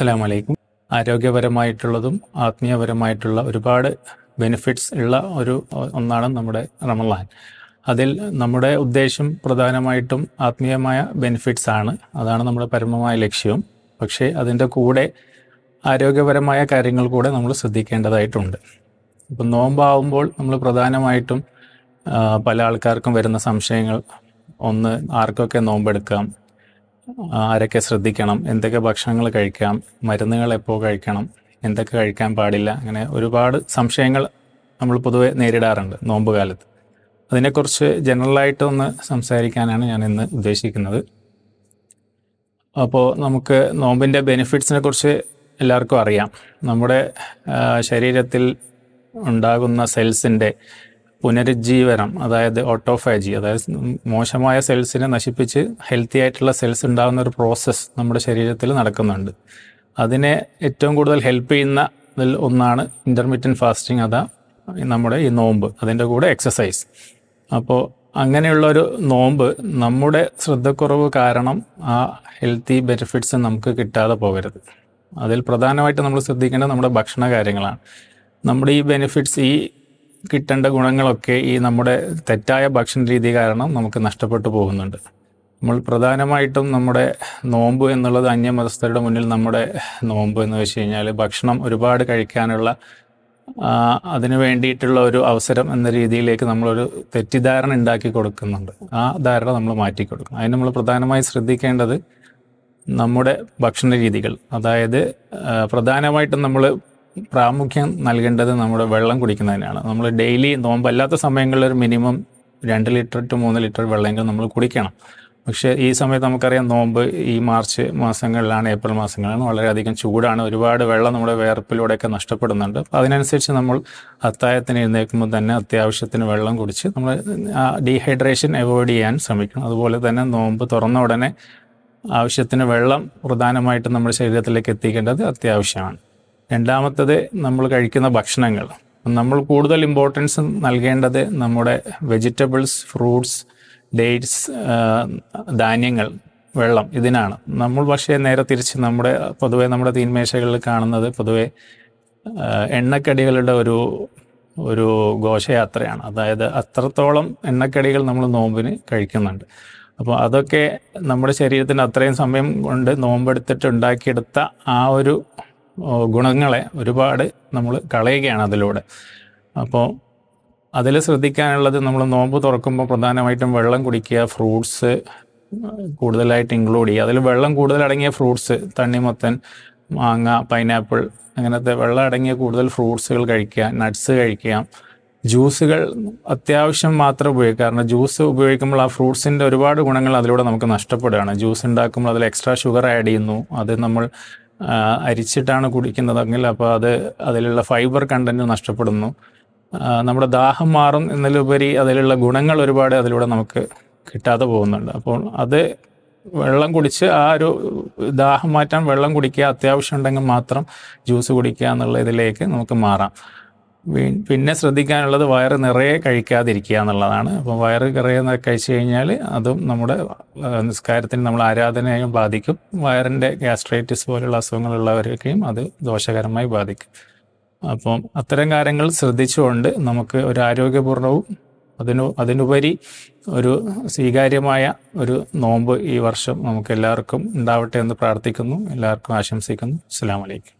അസ്സാം വലൈക്കും ആരോഗ്യപരമായിട്ടുള്ളതും ആത്മീയപരമായിട്ടുള്ള ഒരുപാട് ബെനിഫിറ്റ്സ് ഉള്ള ഒരു ഒന്നാണ് നമ്മുടെ റമലാൻ അതിൽ നമ്മുടെ ഉദ്ദേശം പ്രധാനമായിട്ടും ആത്മീയമായ ബെനിഫിറ്റ്സ് ആണ് അതാണ് നമ്മുടെ പരമമായ ലക്ഷ്യവും പക്ഷേ അതിൻ്റെ കൂടെ ആരോഗ്യപരമായ കാര്യങ്ങൾ കൂടെ നമ്മൾ ശ്രദ്ധിക്കേണ്ടതായിട്ടുണ്ട് ഇപ്പം നോമ്പാവുമ്പോൾ നമ്മൾ പ്രധാനമായിട്ടും പല ആൾക്കാർക്കും വരുന്ന സംശയങ്ങൾ ഒന്ന് ആർക്കൊക്കെ നോമ്പെടുക്കാം ആരൊക്കെ ശ്രദ്ധിക്കണം എന്തൊക്കെ ഭക്ഷണങ്ങൾ കഴിക്കാം മരുന്നുകൾ എപ്പോൾ കഴിക്കണം എന്തൊക്കെ കഴിക്കാൻ പാടില്ല അങ്ങനെ ഒരുപാട് സംശയങ്ങൾ നമ്മൾ പൊതുവെ നേരിടാറുണ്ട് നോമ്പ് കാലത്ത് അതിനെക്കുറിച്ച് ജനറലായിട്ട് ഒന്ന് സംസാരിക്കാനാണ് ഞാൻ ഇന്ന് ഉദ്ദേശിക്കുന്നത് അപ്പോൾ നമുക്ക് നോമ്പിൻ്റെ ബെനിഫിറ്റ്സിനെ കുറിച്ച് എല്ലാവർക്കും അറിയാം നമ്മുടെ ശരീരത്തിൽ ഉണ്ടാകുന്ന സെൽസിൻ്റെ പുനരുജ്ജീവനം അതായത് ഓട്ടോഫാജി അതായത് മോശമായ സെൽസിനെ നശിപ്പിച്ച് ഹെൽത്തി ആയിട്ടുള്ള സെൽസ് ഉണ്ടാകുന്ന ഒരു പ്രോസസ്സ് നമ്മുടെ ശരീരത്തിൽ നടക്കുന്നുണ്ട് അതിനെ ഏറ്റവും കൂടുതൽ ഹെൽപ്പ് ചെയ്യുന്ന ഒന്നാണ് ഇൻ്റർമീഡിയൻ ഫാസ്റ്റിംഗ് അതാ നമ്മുടെ ഈ നോമ്പ് അതിൻ്റെ കൂടെ എക്സസൈസ് അപ്പോൾ അങ്ങനെയുള്ള ഒരു നോമ്പ് നമ്മുടെ ശ്രദ്ധക്കുറവ് കാരണം ആ ഹെൽത്തി ബെനിഫിറ്റ്സ് നമുക്ക് കിട്ടാതെ പോകരുത് അതിൽ പ്രധാനമായിട്ട് നമ്മൾ ശ്രദ്ധിക്കേണ്ടത് നമ്മുടെ ഭക്ഷണ കാര്യങ്ങളാണ് നമ്മുടെ ഈ ബെനിഫിറ്റ്സ് ഈ കിട്ടേണ്ട ഗുണങ്ങളൊക്കെ ഈ നമ്മുടെ തെറ്റായ ഭക്ഷണ രീതി കാരണം നമുക്ക് നഷ്ടപ്പെട്ടു പോകുന്നുണ്ട് നമ്മൾ പ്രധാനമായിട്ടും നമ്മുടെ നോമ്പ് എന്നുള്ളത് അന്യമതസ്ഥരുടെ മുന്നിൽ നമ്മുടെ നോമ്പ് എന്ന് വെച്ച് കഴിഞ്ഞാൽ ഭക്ഷണം ഒരുപാട് കഴിക്കാനുള്ള അതിനു വേണ്ടിയിട്ടുള്ള ഒരു അവസരം എന്ന രീതിയിലേക്ക് നമ്മളൊരു തെറ്റിദ്ധാരണ ഉണ്ടാക്കി കൊടുക്കുന്നുണ്ട് ആ ധാരണ നമ്മൾ മാറ്റി കൊടുക്കും അതിന് നമ്മൾ പ്രധാനമായി ശ്രദ്ധിക്കേണ്ടത് നമ്മുടെ ഭക്ഷണ രീതികൾ അതായത് പ്രധാനമായിട്ടും നമ്മൾ പ്രാമുഖ്യം നൽകേണ്ടത് നമ്മുടെ വെള്ളം കുടിക്കുന്നതിനാണ് നമ്മൾ ഡെയിലി നോമ്പല്ലാത്ത സമയങ്ങളിൽ ഒരു മിനിമം രണ്ട് ലിറ്റർ ടു മൂന്ന് ലിറ്റർ വെള്ളമെങ്കിലും നമ്മൾ കുടിക്കണം പക്ഷേ ഈ സമയത്ത് നമുക്കറിയാം നോമ്പ് ഈ മാർച്ച് മാസങ്ങളിലാണ് ഏപ്രിൽ മാസങ്ങളിലാണ് വളരെയധികം ചൂടാണ് ഒരുപാട് വെള്ളം നമ്മുടെ വേർപ്പിലൂടെയൊക്കെ നഷ്ടപ്പെടുന്നുണ്ട് അപ്പോൾ അതിനനുസരിച്ച് നമ്മൾ അത്തായത്തിന് എഴുന്നേൽക്കുമ്പോൾ തന്നെ അത്യാവശ്യത്തിന് വെള്ളം കുടിച്ച് നമ്മൾ ഡീഹൈഡ്രേഷൻ അവോയ്ഡ് ചെയ്യാൻ ശ്രമിക്കണം അതുപോലെ തന്നെ നോമ്പ് തുറന്ന ഉടനെ ആവശ്യത്തിന് വെള്ളം പ്രധാനമായിട്ടും നമ്മുടെ ശരീരത്തിലേക്ക് എത്തിക്കേണ്ടത് അത്യാവശ്യമാണ് രണ്ടാമത്തത് നമ്മൾ കഴിക്കുന്ന ഭക്ഷണങ്ങൾ നമ്മൾ കൂടുതൽ ഇമ്പോർട്ടൻസ് നൽകേണ്ടത് നമ്മുടെ വെജിറ്റബിൾസ് ഫ്രൂട്ട്സ് ഡേറ്റ്സ് ധാന്യങ്ങൾ വെള്ളം ഇതിനാണ് നമ്മൾ പക്ഷേ നേരെ തിരിച്ച് നമ്മുടെ പൊതുവെ നമ്മുടെ തീന്മേശകളിൽ കാണുന്നത് പൊതുവെ എണ്ണക്കടികളുടെ ഒരു ഒരു ഘോഷയാത്രയാണ് അതായത് അത്രത്തോളം എണ്ണക്കടികൾ നമ്മൾ നോമ്പിന് കഴിക്കുന്നുണ്ട് അപ്പോൾ അതൊക്കെ നമ്മുടെ ശരീരത്തിന് അത്രയും സമയം കൊണ്ട് നോമ്പെടുത്തിട്ട് ഉണ്ടാക്കിയെടുത്ത ആ ഒരു ഗുണങ്ങളെ ഒരുപാട് നമ്മൾ കളയുകയാണ് അതിലൂടെ അപ്പോൾ അതിൽ ശ്രദ്ധിക്കാനുള്ളത് നമ്മൾ നോമ്പ് തുറക്കുമ്പോൾ പ്രധാനമായിട്ടും വെള്ളം കുടിക്കുക ഫ്രൂട്ട്സ് കൂടുതലായിട്ട് ഇൻക്ലൂഡ് ചെയ്യുക അതിൽ വെള്ളം കൂടുതലടങ്ങിയ ഫ്രൂട്ട്സ് തണ്ണിമത്തൻ മാങ്ങ പൈനാപ്പിൾ അങ്ങനത്തെ വെള്ളം അടങ്ങിയ കൂടുതൽ ഫ്രൂട്ട്സുകൾ കഴിക്കുക നട്ട്സ് കഴിക്കുക ജ്യൂസുകൾ അത്യാവശ്യം മാത്രം ഉപയോഗിക്കുക കാരണം ജ്യൂസ് ഉപയോഗിക്കുമ്പോൾ ആ ഫ്രൂട്ട്സിൻ്റെ ഒരുപാട് ഗുണങ്ങൾ അതിലൂടെ നമുക്ക് നഷ്ടപ്പെടുകയാണ് ജ്യൂസ് ഉണ്ടാക്കുമ്പോൾ അതിൽ എക്സ്ട്രാ ഷുഗർ ആഡ് ചെയ്യുന്നു അത് നമ്മൾ അരിച്ചിട്ടാണ് കുടിക്കുന്നതെങ്കിൽ അപ്പോൾ അത് അതിലുള്ള ഫൈബർ കണ്ടന്റ് നഷ്ടപ്പെടുന്നു നമ്മുടെ ദാഹം മാറും എന്നതിലുപരി അതിലുള്ള ഗുണങ്ങൾ ഒരുപാട് അതിലൂടെ നമുക്ക് കിട്ടാതെ പോകുന്നുണ്ട് അപ്പോൾ അത് വെള്ളം കുടിച്ച് ആ ഒരു ദാഹം മാറ്റാൻ വെള്ളം കുടിക്കുക അത്യാവശ്യം ഉണ്ടെങ്കിൽ മാത്രം ജ്യൂസ് കുടിക്കുക എന്നുള്ള ഇതിലേക്ക് നമുക്ക് മാറാം പിന്നെ ശ്രദ്ധിക്കാനുള്ളത് വയറ് നിറയെ കഴിക്കാതിരിക്കുക എന്നുള്ളതാണ് അപ്പോൾ വയറ് നിറയെ കഴിച്ചു കഴിഞ്ഞാൽ അതും നമ്മുടെ നിസ്കാരത്തിന് നമ്മൾ ആരാധനയും ബാധിക്കും വയറിൻ്റെ ഗ്യാസ്ട്രൈറ്റിസ് പോലുള്ള അസുഖങ്ങളുള്ളവരൊക്കെയും അത് ദോഷകരമായി ബാധിക്കും അപ്പം അത്തരം കാര്യങ്ങൾ ശ്രദ്ധിച്ചുകൊണ്ട് നമുക്ക് ഒരു ആരോഗ്യപൂർണവും അതിനു അതിനുപരി ഒരു സ്വീകാര്യമായ ഒരു നോമ്പ് ഈ വർഷം നമുക്ക് എല്ലാവർക്കും ഉണ്ടാവട്ടെ എന്ന് പ്രാർത്ഥിക്കുന്നു എല്ലാവർക്കും ആശംസിക്കുന്നു അസ്സാം വലൈക്കും